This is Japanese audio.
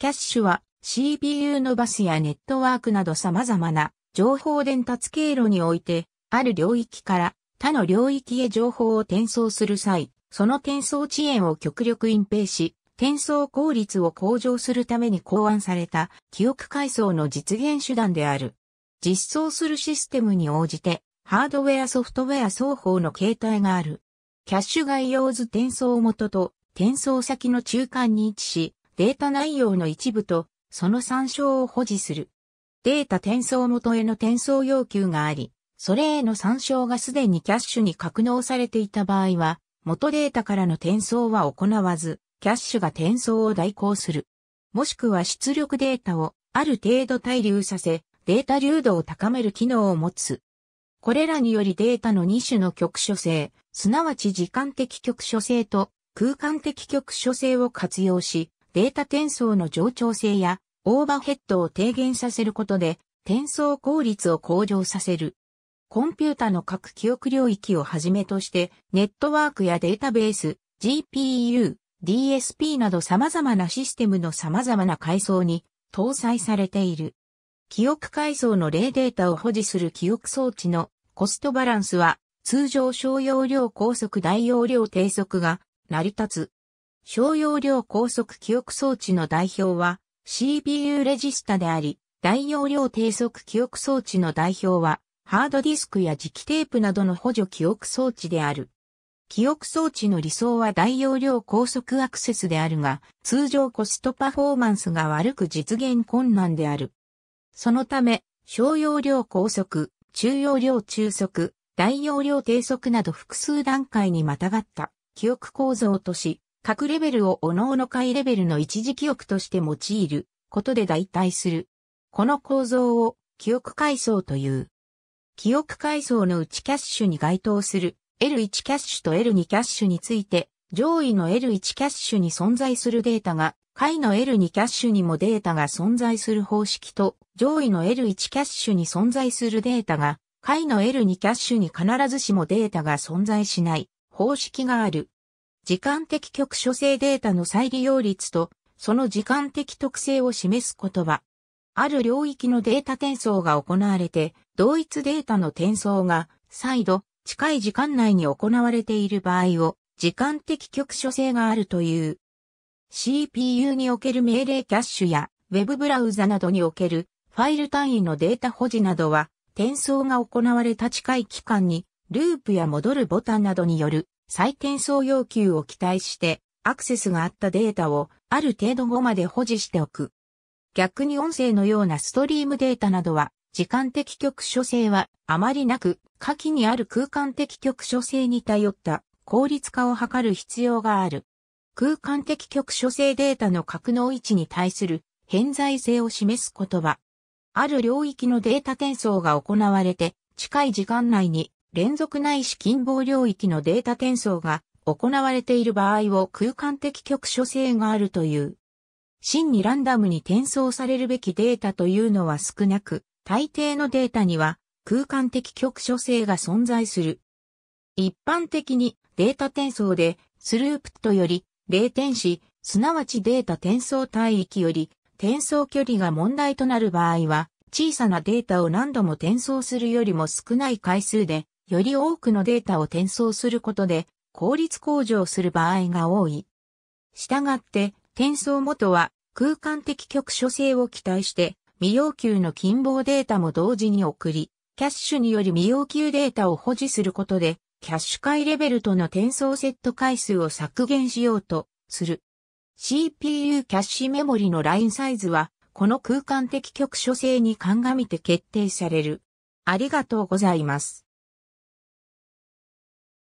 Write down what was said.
キャッシュは CPU のバスやネットワークなど様々な情報伝達経路において、ある領域から他の領域へ情報を転送する際、その転送遅延を極力隠蔽し、転送効率を向上するために考案された記憶階層の実現手段である。実装するシステムに応じて、ハードウェアソフトウェア双方の形態がある。キャッシュ概要図転送元と転送先の中間に位置し、データ内容の一部と、その参照を保持する。データ転送元への転送要求があり、それへの参照がすでにキャッシュに格納されていた場合は、元データからの転送は行わず、キャッシュが転送を代行する。もしくは出力データをある程度対流させ、データ流度を高める機能を持つ。これらによりデータの2種の局所性、すなわち時間的局所性と空間的局所性を活用し、データ転送の冗長性やオーバーヘッドを低減させることで転送効率を向上させる。コンピュータの各記憶領域をはじめとしてネットワークやデータベース、GPU、DSP など様々なシステムの様々な階層に搭載されている。記憶階層の例データを保持する記憶装置のコストバランスは通常小容量高速大容量低速が成り立つ小容量高速記憶装置の代表は CPU レジスタであり、大容量低速記憶装置の代表はハードディスクや磁気テープなどの補助記憶装置である。記憶装置の理想は大容量高速アクセスであるが、通常コストパフォーマンスが悪く実現困難である。そのため、小容量高速、中容量中速、大容量低速など複数段階にまたがった記憶構造とし、各レベルを各々回レベルの一時記憶として用いることで代替する。この構造を記憶階層という。記憶階層の内キャッシュに該当する L1 キャッシュと L2 キャッシュについて、上位の L1 キャッシュに存在するデータが、下位の L2 キャッシュにもデータが存在する方式と、上位の L1 キャッシュに存在するデータが、下位の L2 キャッシュに必ずしもデータが存在しない方式がある。時間的局所性データの再利用率と、その時間的特性を示す言葉。ある領域のデータ転送が行われて、同一データの転送が、再度、近い時間内に行われている場合を、時間的局所性があるという。CPU における命令キャッシュや、ウェブブラウザなどにおける、ファイル単位のデータ保持などは、転送が行われた近い期間に、ループや戻るボタンなどによる再転送要求を期待して、アクセスがあったデータをある程度後まで保持しておく。逆に音声のようなストリームデータなどは、時間的局所性はあまりなく、下記にある空間的局所性に頼った効率化を図る必要がある。空間的局所性データの格納位置に対する偏在性を示す言葉。ある領域のデータ転送が行われて、近い時間内に連続ないし近傍領域のデータ転送が行われている場合を空間的局所性があるという。真にランダムに転送されるべきデータというのは少なく、大抵のデータには空間的局所性が存在する。一般的にデータ転送でスループットより0点子、すなわちデータ転送帯域より転送距離が問題となる場合は、小さなデータを何度も転送するよりも少ない回数でより多くのデータを転送することで効率向上する場合が多い。したがって、転送元は空間的局所性を期待して、未要求の近傍データも同時に送り、キャッシュにより未要求データを保持することで、キャッシュ回レベルとの転送セット回数を削減しようとする。CPU キャッシュメモリのラインサイズは、この空間的局所性に鑑みて決定される。ありがとうございます。